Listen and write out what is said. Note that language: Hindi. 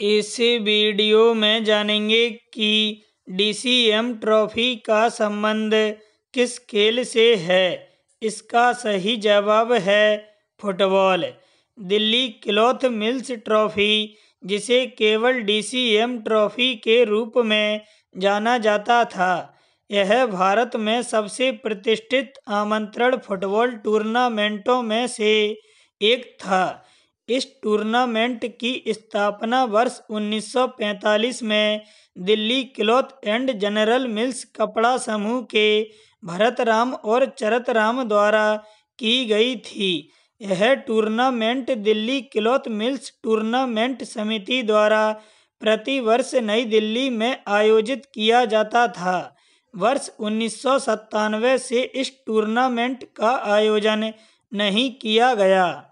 इस वीडियो में जानेंगे कि डीसीएम ट्रॉफी का संबंध किस खेल से है इसका सही जवाब है football Delhi cloth mills trophy जिसे केवल डीसीएम ट्रॉफी के रूप में जाना जाता था यह भारत में सबसे प्रतिष्ठित आमंत्रण फुटबॉल टूर्नामेंटों में से एक था इस टूर्नामेंट की स्थापना वर्ष उन्नीस सौ पैंतालीस में Delhi cloth and general mills कपड़ा समूह के भरत राम और चरत राम द्वारा की गई थी यह tournament Delhi cloth mills tournament समिति द्वारा प्रतिवर्ष नई दिल्ली में आयोजित किया जाता था वर्ष उन्नीस से इस टूर्नामेंट का आयोजन नहीं किया गया